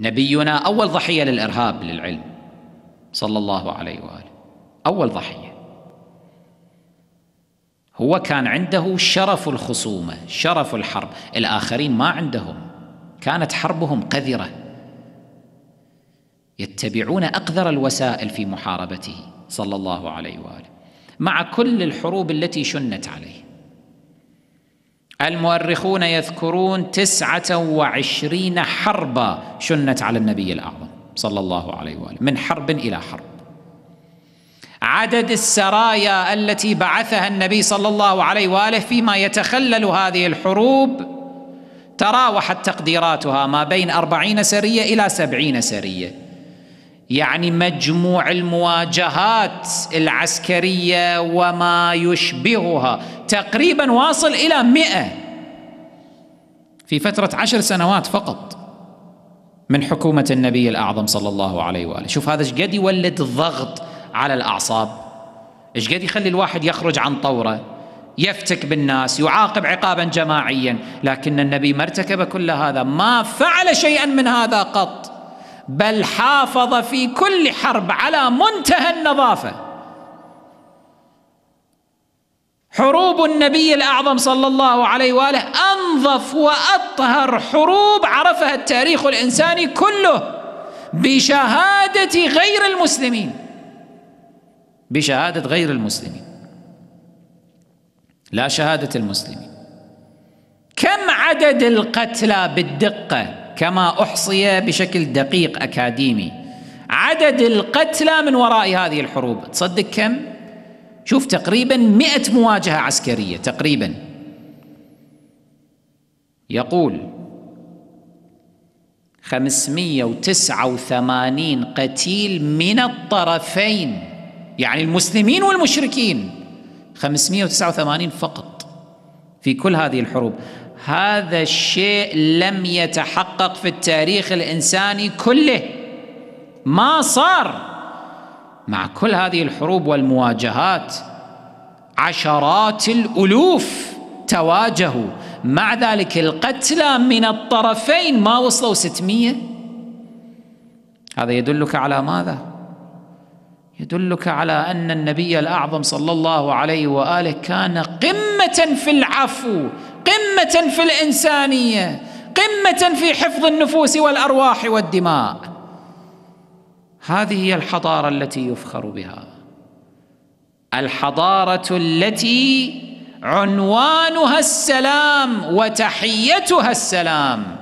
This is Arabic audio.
نبينا أول ضحية للإرهاب للعلم صلى الله عليه وآله أول ضحية هو كان عنده شرف الخصومة شرف الحرب الآخرين ما عندهم كانت حربهم قذرة يتبعون أقذر الوسائل في محاربته صلى الله عليه وآله مع كل الحروب التي شنت عليه المؤرخون يذكرون تسعة وعشرين حربا شنت على النبي الأعظم صلى الله عليه وآله من حرب إلى حرب عدد السرايا التي بعثها النبي صلى الله عليه وآله فيما يتخلل هذه الحروب تراوحت تقديراتها ما بين أربعين سرية إلى سبعين سرية يعني مجموع المواجهات العسكرية وما يشبهها تقريبا واصل إلى مئة في فترة عشر سنوات فقط من حكومة النبي الأعظم صلى الله عليه وآله شوف هذا ايش قد يولد الضغط على الأعصاب ايش قد يخلي الواحد يخرج عن طوره يفتك بالناس يعاقب عقابا جماعيا لكن النبي ما ارتكب كل هذا ما فعل شيئا من هذا قط بل حافظ في كل حرب على منتهى النظافه حروب النبي الأعظم صلى الله عليه وآله أنظف وأطهر حروب عرفها التاريخ الإنساني كله بشهادة غير المسلمين بشهادة غير المسلمين لا شهادة المسلمين كم عدد القتلى بالدقة كما أحصي بشكل دقيق أكاديمي عدد القتلى من وراء هذه الحروب تصدق كم؟ شوف تقريبا مئة مواجهة عسكرية تقريبا يقول خمسمية وتسعة وثمانين قتيل من الطرفين يعني المسلمين والمشركين خمسمية وتسعة وثمانين فقط في كل هذه الحروب هذا الشيء لم يتحقق في التاريخ الإنساني كله ما صار مع كل هذه الحروب والمواجهات عشرات الالوف تواجهوا مع ذلك القتلى من الطرفين ما وصلوا 600 هذا يدلك على ماذا يدلك على ان النبي الاعظم صلى الله عليه واله كان قمه في العفو قمه في الانسانيه قمه في حفظ النفوس والارواح والدماء هذه هي الحضاره التي يفخر بها الحضاره التي عنوانها السلام وتحيتها السلام